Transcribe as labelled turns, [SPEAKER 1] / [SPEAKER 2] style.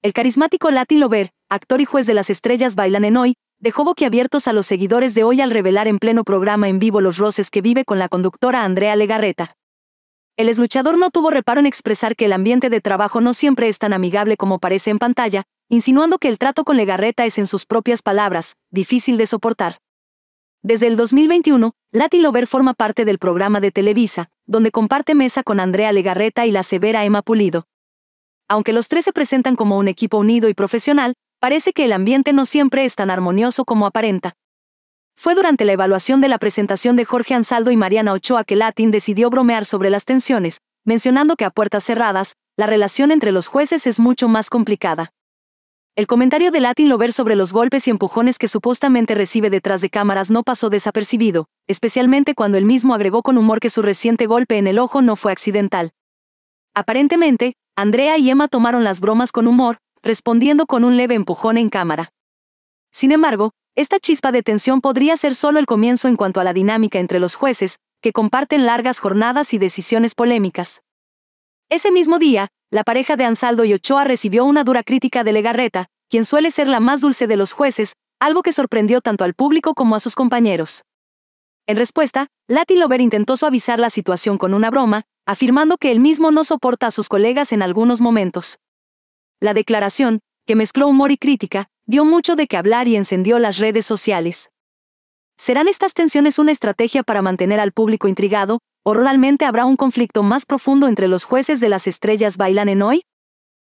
[SPEAKER 1] El carismático Latin Lover, actor y juez de las estrellas bailan en hoy, dejó boquiabiertos a los seguidores de hoy al revelar en pleno programa en vivo los roces que vive con la conductora Andrea Legarreta. El esluchador no tuvo reparo en expresar que el ambiente de trabajo no siempre es tan amigable como parece en pantalla, insinuando que el trato con Legarreta es en sus propias palabras, difícil de soportar. Desde el 2021, Latin Lover forma parte del programa de Televisa, donde comparte mesa con Andrea Legarreta y la severa Emma Pulido aunque los tres se presentan como un equipo unido y profesional, parece que el ambiente no siempre es tan armonioso como aparenta. Fue durante la evaluación de la presentación de Jorge Ansaldo y Mariana Ochoa que Latin decidió bromear sobre las tensiones, mencionando que a puertas cerradas, la relación entre los jueces es mucho más complicada. El comentario de Latin ver sobre los golpes y empujones que supuestamente recibe detrás de cámaras no pasó desapercibido, especialmente cuando él mismo agregó con humor que su reciente golpe en el ojo no fue accidental. Aparentemente, Andrea y Emma tomaron las bromas con humor, respondiendo con un leve empujón en cámara. Sin embargo, esta chispa de tensión podría ser solo el comienzo en cuanto a la dinámica entre los jueces, que comparten largas jornadas y decisiones polémicas. Ese mismo día, la pareja de Ansaldo y Ochoa recibió una dura crítica de Legarreta, quien suele ser la más dulce de los jueces, algo que sorprendió tanto al público como a sus compañeros. En respuesta, Lati Lover intentó suavizar la situación con una broma, afirmando que él mismo no soporta a sus colegas en algunos momentos. La declaración, que mezcló humor y crítica, dio mucho de qué hablar y encendió las redes sociales. ¿Serán estas tensiones una estrategia para mantener al público intrigado, o realmente habrá un conflicto más profundo entre los jueces de las estrellas bailan en hoy?